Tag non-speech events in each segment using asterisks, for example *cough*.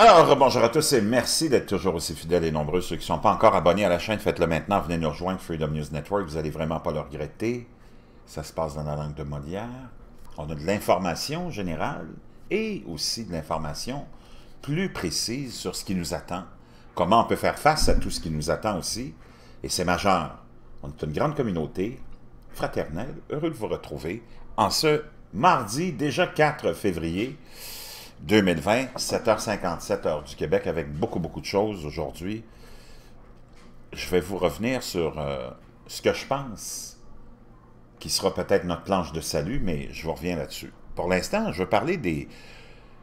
Alors, bonjour à tous et merci d'être toujours aussi fidèles et nombreux. Ceux qui ne sont pas encore abonnés à la chaîne, faites-le maintenant. Venez nous rejoindre Freedom News Network. Vous n'allez vraiment pas le regretter. Ça se passe dans la langue de Molière. On a de l'information générale et aussi de l'information plus précise sur ce qui nous attend. Comment on peut faire face à tout ce qui nous attend aussi. Et c'est majeur. On est une grande communauté fraternelle. Heureux de vous retrouver en ce mardi, déjà 4 février. 2020, 7h57 heure du Québec, avec beaucoup, beaucoup de choses aujourd'hui. Je vais vous revenir sur euh, ce que je pense qui sera peut-être notre planche de salut, mais je vous reviens là-dessus. Pour l'instant, je veux parler des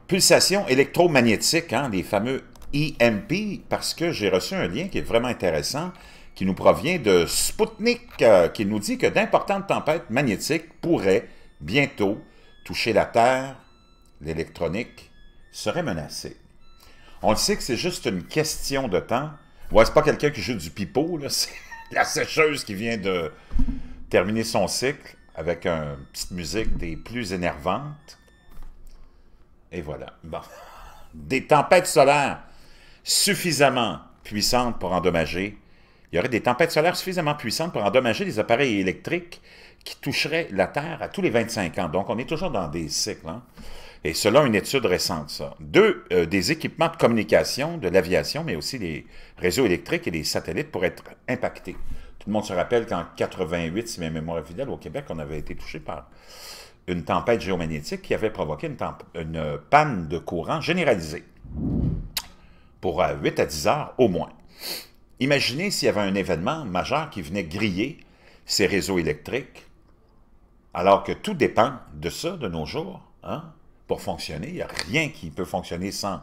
pulsations électromagnétiques, hein, des les fameux EMP, parce que j'ai reçu un lien qui est vraiment intéressant, qui nous provient de Sputnik, euh, qui nous dit que d'importantes tempêtes magnétiques pourraient bientôt toucher la Terre l'électronique serait menacée. On le sait que c'est juste une question de temps. Ouais, c'est pas quelqu'un qui joue du pipeau, *laughs* c'est la sécheuse qui vient de terminer son cycle avec une petite musique des plus énervantes. Et voilà. Bon. *laughs* Des tempêtes solaires suffisamment puissantes pour endommager. Il y aurait des tempêtes solaires suffisamment puissantes pour endommager les appareils électriques qui toucheraient la Terre à tous les 25 ans. Donc, on est toujours dans des cycles. Hein. Et selon une étude récente, ça, deux euh, des équipements de communication de l'aviation, mais aussi les réseaux électriques et les satellites pourraient être impactés. Tout le monde se rappelle qu'en 88, si ma mémoire est fidèle, au Québec, on avait été touché par une tempête géomagnétique qui avait provoqué une, panne de courant généralisée pour 8 euh, à 10 heures au moins. Imaginez s'il y avait un événement majeur qui venait griller ces réseaux électriques, alors que tout dépend de ça de nos jours. Hein? pour fonctionner. Il n'y a rien qui peut fonctionner sans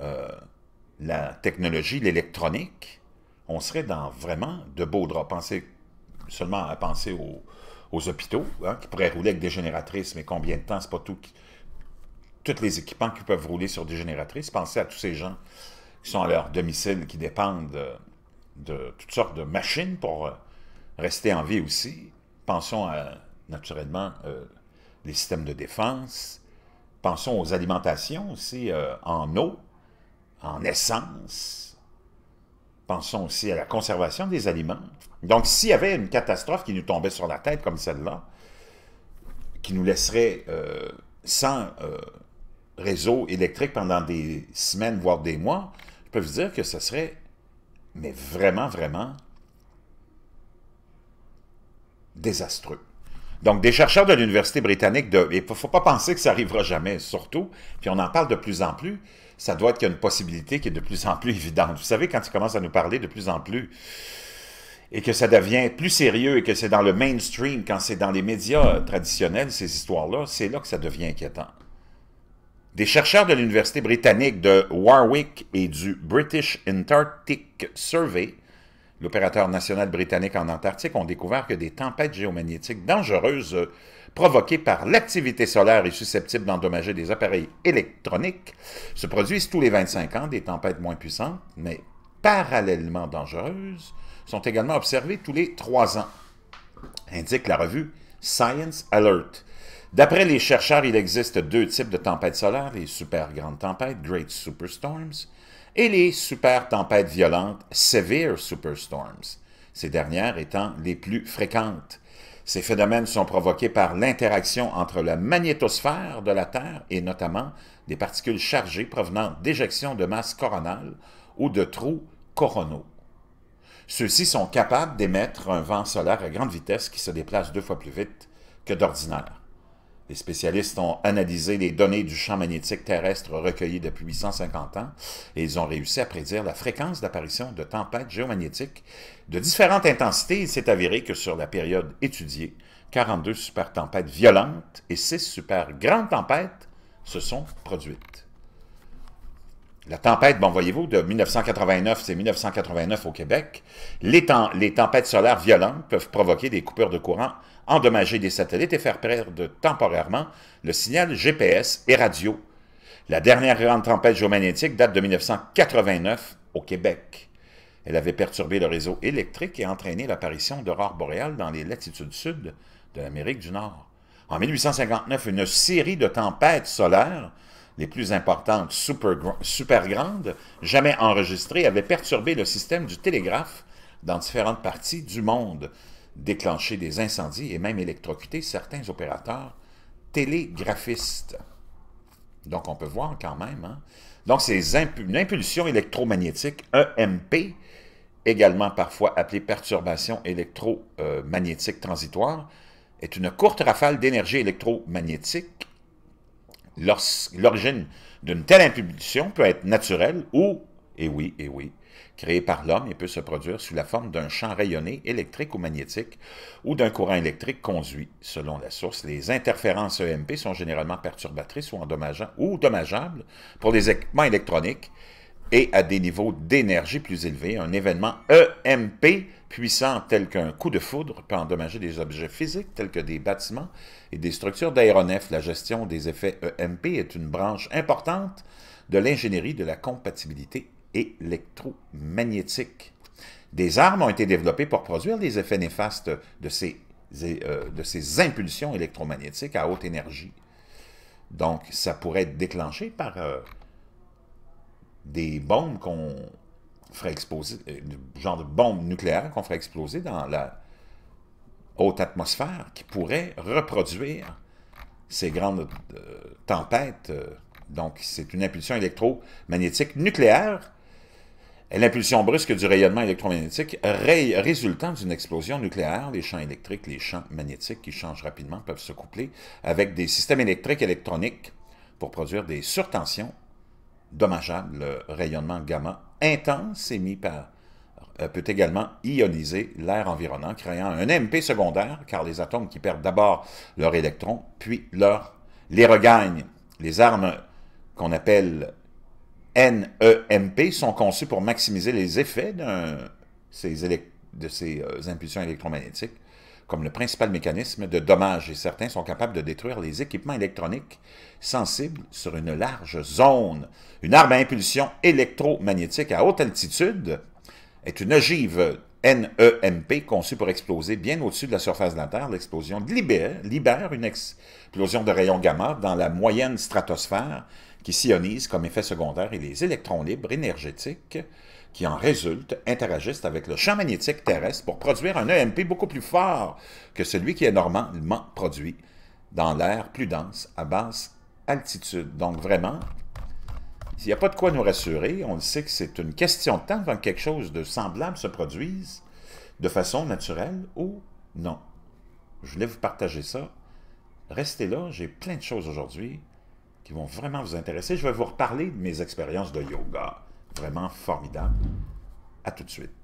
euh, la technologie, l'électronique. On serait dans vraiment de beaux draps. Pensez seulement à penser aux, hôpitaux hein, qui pourraient rouler avec des génératrices, mais combien de temps, n'est pas tout. Tous les équipements qui peuvent rouler sur des génératrices. Pensez à tous ces gens qui sont à leur domicile, qui dépendent de, toutes sortes de machines pour euh, rester en vie aussi. Pensons à, naturellement, euh, les systèmes de défense, Pensons aux alimentations aussi, euh, en eau, en essence. Pensons aussi à la conservation des aliments. Donc, s'il y avait une catastrophe qui nous tombait sur la tête comme celle-là, qui nous laisserait euh, sans euh, réseau électrique pendant des semaines, voire des mois, je peux vous dire que ce serait, mais vraiment, vraiment, désastreux. Donc, des chercheurs de l'Université britannique, de, il ne faut pas penser que ça arrivera jamais, surtout, puis on en parle de plus en plus, ça doit être qu'il y a une possibilité qui est de plus en plus évidente. Vous savez, quand ils commencent à nous parler de plus en plus, et que ça devient plus sérieux, et que c'est dans le mainstream, quand c'est dans les médias traditionnels, ces histoires-là, c'est là que ça devient inquiétant. Des chercheurs de l'Université britannique de Warwick et du British Antarctic Survey l'opérateur national britannique en Antarctique, a découvert que des tempêtes géomagnétiques dangereuses euh, provoquées par l'activité solaire et susceptibles d'endommager des appareils électroniques se produisent tous les 25 ans, des tempêtes moins puissantes, mais parallèlement dangereuses, sont également observées tous les 3 ans, indique la revue Science Alert. D'après les chercheurs, il existe deux types de tempêtes solaires, les super grandes tempêtes, Great Superstorms, et les super tempêtes violentes, severe superstorms, ces dernières étant les plus fréquentes. Ces phénomènes sont provoqués par l'interaction entre la magnétosphère de la Terre et notamment des particules chargées provenant d'éjections de masse coronale ou de trous coronaux. Ceux-ci sont capables d'émettre un vent solaire à grande vitesse qui se déplace deux fois plus vite que d'ordinaire. Les spécialistes ont analysé les données du champ magnétique terrestre recueillies depuis 850 ans et ils ont réussi à prédire la fréquence d'apparition de tempêtes géomagnétiques de différentes intensités. Il s'est avéré que sur la période étudiée, 42 super tempêtes violentes et 6 super grandes tempêtes se sont produites. La tempête, bon, voyez-vous, de 1989, c'est 1989 au Québec. Les, tempêtes solaires violentes peuvent provoquer des coupures de courant, endommager des satellites et faire perdre temporairement le signal GPS et radio. La dernière grande tempête géomagnétique date de 1989 au Québec. Elle avait perturbé le réseau électrique et entraîné l'apparition d'aurores boréales dans les latitudes sud de l'Amérique du Nord. En 1859, une série de tempêtes solaires les plus importantes, super, super grandes, jamais enregistrées, avaient perturbé le système du télégraphe dans différentes parties du monde, déclenché des incendies et même électrocuté certains opérateurs télégraphistes. Donc, on peut voir quand même. Hein. Donc, c'est une impulsion électromagnétique, EMP, également parfois appelée perturbation électromagnétique transitoire, est une courte rafale d'énergie électromagnétique L'origine d'une telle impulsion peut être naturelle ou, et oui, et oui, créée par l'homme et peut se produire sous la forme d'un champ rayonné électrique ou magnétique ou d'un courant électrique conduit. Selon la source, les interférences EMP sont généralement perturbatrices ou, ou dommageables pour les équipements électroniques et à des niveaux d'énergie plus élevés. Un événement EMP puissant tel qu'un coup de foudre peut endommager des objets physiques tels que des bâtiments et des structures d'aéronefs. La gestion des effets EMP est une branche importante de l'ingénierie de la compatibilité électromagnétique. Des armes ont été développées pour produire les effets néfastes de ces, euh, de ces impulsions électromagnétiques à haute énergie. Donc, ça pourrait être déclenché par euh, des bombes qu'on ferait exploser, euh, genre de bombe nucléaire qu'on ferait exploser dans la haute atmosphère qui pourrait reproduire ces grandes euh, tempêtes. Euh, donc, c'est une impulsion électromagnétique nucléaire. L'impulsion brusque du rayonnement électromagnétique résultant d'une explosion nucléaire, les champs électriques, les champs magnétiques qui changent rapidement peuvent se coupler avec des systèmes électriques électroniques pour produire des surtensions dommageable. Le rayonnement gamma intense émis par, euh, peut également ioniser l'air environnant, créant un MP secondaire, car les atomes qui perdent d'abord leur électron, puis leur, les regagnent. Les armes qu'on appelle NEMP sont conçues pour maximiser les effets de ces, euh, impulsions électromagnétiques comme le principal mécanisme de dommage et certains sont capables de détruire les équipements électroniques sensibles sur une large zone. Une arme à impulsion électromagnétique à haute altitude est une ogive NEMP conçue pour exploser bien au-dessus de la surface de la Terre. L'explosion libère, libère une explosion de rayons gamma dans la moyenne stratosphère qui s'ionise comme effet secondaire et les électrons libres énergétiques qui en résulte, interagissent avec le champ magnétique terrestre pour produire un EMP beaucoup plus fort que celui qui est normalement produit dans l'air plus dense à basse altitude. Donc vraiment, il n'y a pas de quoi nous rassurer. On sait que c'est une question de temps avant que quelque chose de semblable se produise de façon naturelle ou non. Je voulais vous partager ça. Restez là, j'ai plein de choses aujourd'hui qui vont vraiment vous intéresser. Je vais vous reparler de mes expériences de yoga vraiment formidable. À tout de suite.